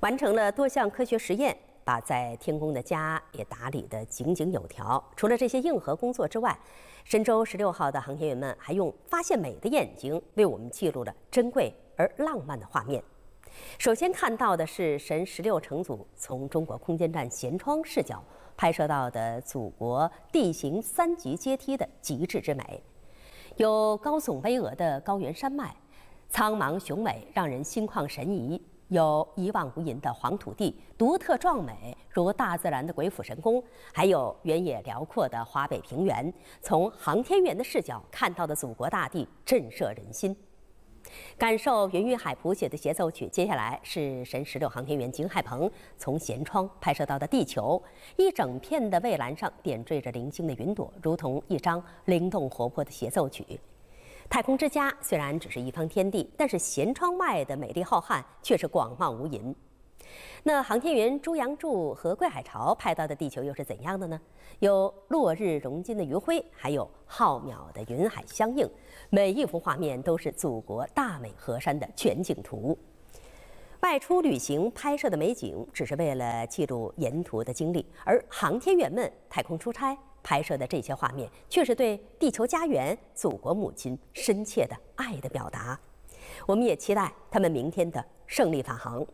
完成了多项科学实验，把在天宫的家也打理得井井有条。除了这些硬核工作之外，神舟十六号的航天员们还用发现美的眼睛为我们记录了珍贵而浪漫的画面。首先看到的是神十六乘组从中国空间站舷窗视角拍摄到的祖国地形三级阶梯的极致之美，有高耸巍峨的高原山脉，苍茫雄伟，让人心旷神怡。有一望无垠的黄土地，独特壮美，如大自然的鬼斧神工；还有原野辽阔的华北平原。从航天员的视角看到的祖国大地，震慑人心。感受云玉海谱写的协奏曲。接下来是神十六航天员景海鹏从舷窗拍摄到的地球，一整片的蔚蓝上点缀着零星的云朵，如同一张灵动活泼的协奏曲。太空之家虽然只是一方天地，但是舷窗外的美丽浩瀚却是广袤无垠。那航天员朱杨柱和桂海潮拍到的地球又是怎样的呢？有落日融金的余晖，还有浩渺的云海相映，每一幅画面都是祖国大美河山的全景图。外出旅行拍摄的美景，只是为了记录沿途的经历；而航天员们太空出差拍摄的这些画面，却是对地球家园、祖国母亲深切的爱的表达。我们也期待他们明天的胜利返航。